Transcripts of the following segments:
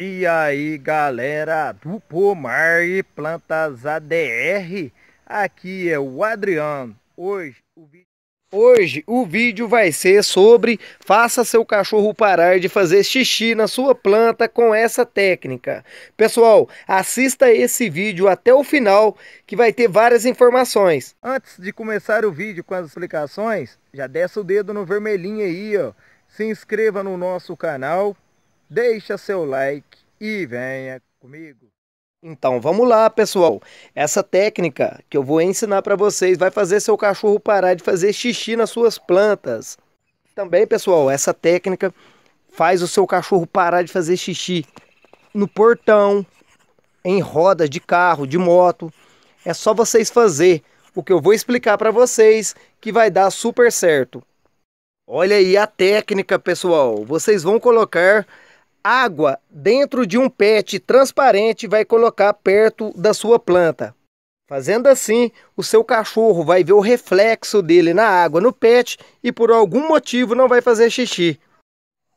E aí galera do Pomar e Plantas ADR, aqui é o Adriano. Hoje o, vídeo... Hoje o vídeo vai ser sobre faça seu cachorro parar de fazer xixi na sua planta com essa técnica. Pessoal, assista esse vídeo até o final que vai ter várias informações. Antes de começar o vídeo com as explicações, já desce o dedo no vermelhinho aí, ó. Se inscreva no nosso canal deixa seu like e venha comigo. Então vamos lá, pessoal. Essa técnica que eu vou ensinar para vocês vai fazer seu cachorro parar de fazer xixi nas suas plantas. Também, pessoal, essa técnica faz o seu cachorro parar de fazer xixi no portão, em rodas de carro, de moto. É só vocês fazer o que eu vou explicar para vocês que vai dar super certo. Olha aí a técnica, pessoal. Vocês vão colocar água dentro de um pet transparente vai colocar perto da sua planta. Fazendo assim, o seu cachorro vai ver o reflexo dele na água no pet e por algum motivo não vai fazer xixi.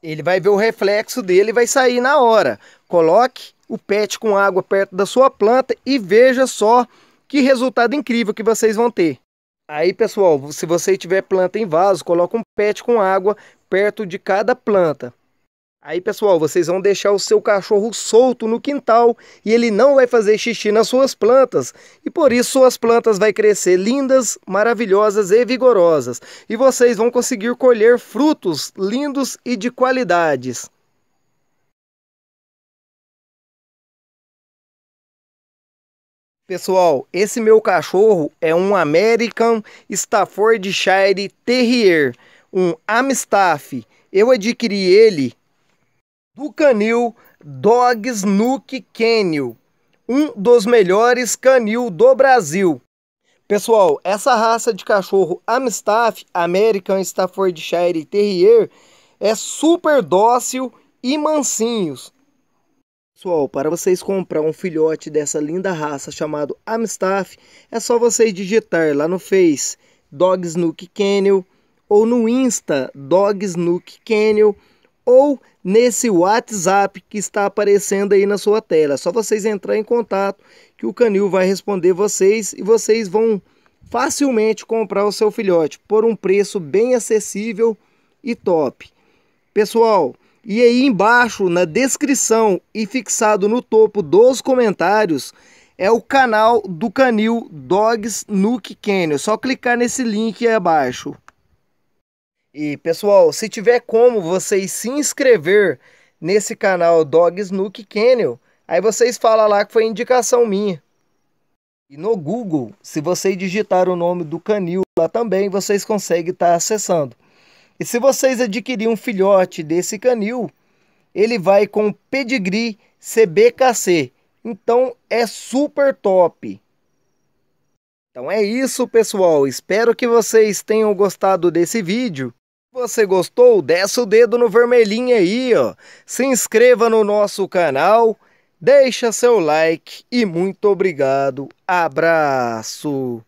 Ele vai ver o reflexo dele e vai sair na hora. Coloque o pet com água perto da sua planta e veja só que resultado incrível que vocês vão ter. Aí, pessoal, se você tiver planta em vaso, coloque um pet com água perto de cada planta. Aí, pessoal, vocês vão deixar o seu cachorro solto no quintal e ele não vai fazer xixi nas suas plantas. E por isso suas plantas vão crescer lindas, maravilhosas e vigorosas. E vocês vão conseguir colher frutos lindos e de qualidades. Pessoal, esse meu cachorro é um American Staffordshire Terrier, um Amstaff. Eu adquiri ele o canil Dogs Nuke Canyon, um dos melhores canil do Brasil. Pessoal, essa raça de cachorro Amstaff, American Staffordshire Terrier, é super dócil e mansinhos. Pessoal, para vocês comprar um filhote dessa linda raça chamado Amstaff, é só vocês digitar lá no Face Dog Snook Kennel ou no Insta Dog Snook Kennel ou nesse WhatsApp que está aparecendo aí na sua tela. É só vocês entrar em contato que o Canil vai responder vocês e vocês vão facilmente comprar o seu filhote por um preço bem acessível e top. Pessoal, e aí embaixo na descrição e fixado no topo dos comentários é o canal do Canil Dogs Nuke Canyon. É só clicar nesse link aí abaixo. E pessoal, se tiver como vocês se inscrever nesse canal Dog Snook Kennel, aí vocês falam lá que foi indicação minha. E no Google, se vocês digitar o nome do canil lá também, vocês conseguem estar tá acessando. E se vocês adquirirem um filhote desse canil, ele vai com pedigree CBKC. Então é super top. Então é isso, pessoal. Espero que vocês tenham gostado desse vídeo. Você gostou? Desce o dedo no vermelhinho aí, ó. Se inscreva no nosso canal, deixa seu like e muito obrigado. Abraço.